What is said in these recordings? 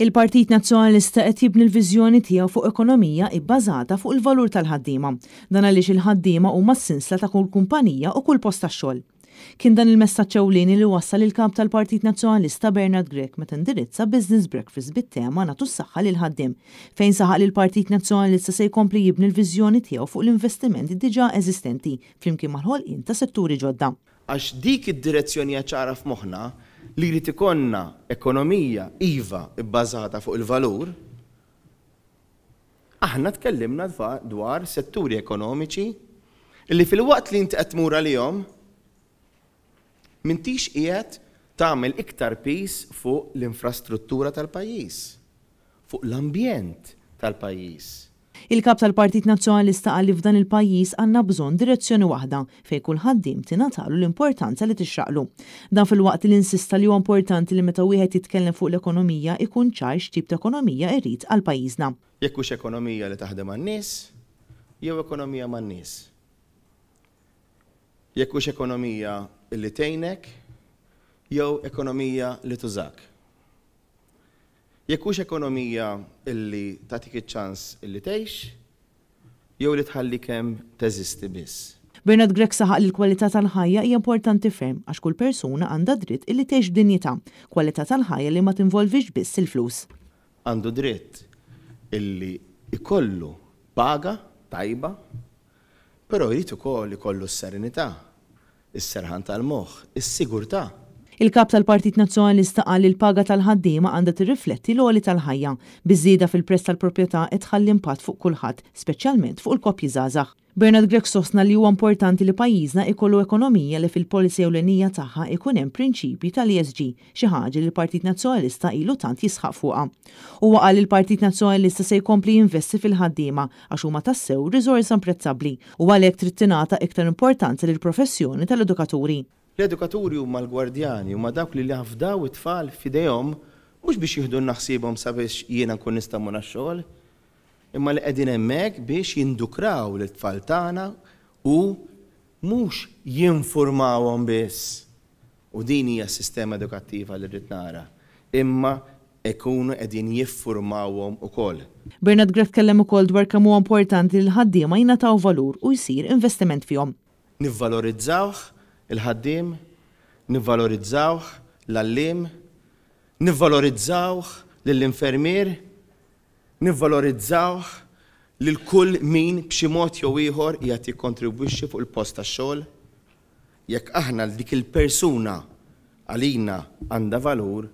Il-Partit Nazzjonalista qed jibni l-viżjoni tiegħu fuq ekonomija bbażata fuq il-valur tal-ħaddiema, dan għaliex il-ħaddiema huma s-sinsla ta' kull kumpanija u kull post tax-xogħol. Kien dan il-messaġġ ewlieni li wassal il-kap tal-Partit Nazzjonalista Bernard Grek meta indirizza Business Breakfast bit-tema nagħtu s-saħħa lil ħaddiem fejn saħaq li l-Partit Nazzjonalista se jkompli jibni l-viżjoni tiegħu fuq l-investimenti diġà eżistenti flimkien mal-ħolqien ta' setturi ġodda. Għax dik id-direzzjoni ċara f'moħħna li li tikonna ekonomija iva bbażata fuq il-valur, aħna tkellimna dwar setturi ekonomiċi li fil-waqt li inti qed li għalihom mintix qiegħed tagħmel iktar pis fuq l-infrastruttura tal-pajjiż, fuq l-ambjent tal-pajjiż Il-kap tal-Partit Nazzjonalista għalli f'dan il-pajjiż għandna bżonn direzzjoni waħda fejn kull ħaddiem tingħatalu l-importanza li tixraqlu. Dan fil-waqt li insista li huwa importanti li meta wieħed jitkellem fuq l-ekonomija ikun ċar x'tip ta' ekonomija irrid għal pajjiżna. Jekk hux ekonomija li taħdem għan-nies, jew ekonomija man-nies. Jekk hux ekonomija li tgħinek, jew ekonomija li tużak jekkux ekonomija illi tatik iċ-ċans illi tgħix, jew li tħalli kemm teżisti biss. Bernard Grek saħaq li l-kwalità tal-ħajja hija importanti ferm għax kull persuna għandha dritt illi tgħix b'dinjità, kwalità tal-ħajja li ma tinvolvix biss il-flus. Għandu dritt illi ikollu paga tajba, però jrid ukoll ikollu s-serenità, is-serħan tal-moħħ, is-sigurtà. Il-kap tal-Partit Nazzjonalista qal li l-paga tal-ħaddiema għandha tirrifletti l-għoli tal-ħajja biżieda fil-prezz tal-proprjetà qed tħalli impatt fuq kulħadd, speċjalment fuq il-koppji żgħażagħ. Bernard Grek sostna li huwa importanti li pajjiżna ikollu ekonomija li fil-polisi ewlenija tagħha ikun hemm prinċipji tal-ESG, xi ħaġa li l-Partit Nazzjonalista ilu tant jisħaq fuqha. Huwa qal li l partit Nazzjonalista se jkompli jinvesti fil-ħaddiema għax huma tassew riżors imprezzabbli u għalhekk trid tingħata iktar importanza lill professjoni tal-edukaturi. L-edukaturi huma l-gwardjani huma dawk li ħafdaw it-tfal f'idejhom mhux biex jieħdu naħsibom sabiex jiena nkun nista' naċxol, għax-xogħol, imma li qegħdin hemmhekk biex jindukraw l-tfal tagħna u mhux jinformawom biss. U din hija s-sistema edukattiva li rrid nara. Imma ikunu edin jiffurmawhom ukoll. Bernard Graf kellem ukoll dwar kemm huwa importanti li l-ħaddiema jingħataw valur u jsir investiment fihom. Nivvalorizzawh il-ħaddim, nivvalorizzawh l-allim, nivvalorizzawh l-infermier, nivvalorizzawh l-kull min b'xi mod jew ieħor qiegħed jikkontribwixxi fuq il-post tax-xogħol. Jekk aħna dik il-persuna għalina għandha valur,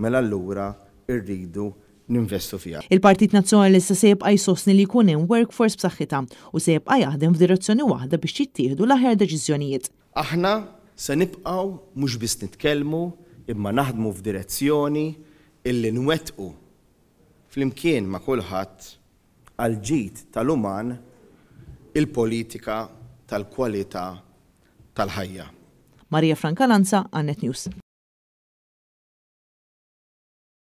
mela allura rridu ninvestu fija. Il-Partit Nazzjonalista se jibqa' jsostni li jkun hemm workforce b'saħħitha u se jibqa' jaħdem f'direzzjoni waħda biex jittieħdu l-aħjar deċiżjonijiet. Aħna se nibqaw mhux biss nitkellmu imma naħdmu f'direzzjoni illi nwettqu flimkien ma' kulħadd għal ġid tal-uman il-politika tal-kwalità tal-ħajja. Marija Lanza Annet News.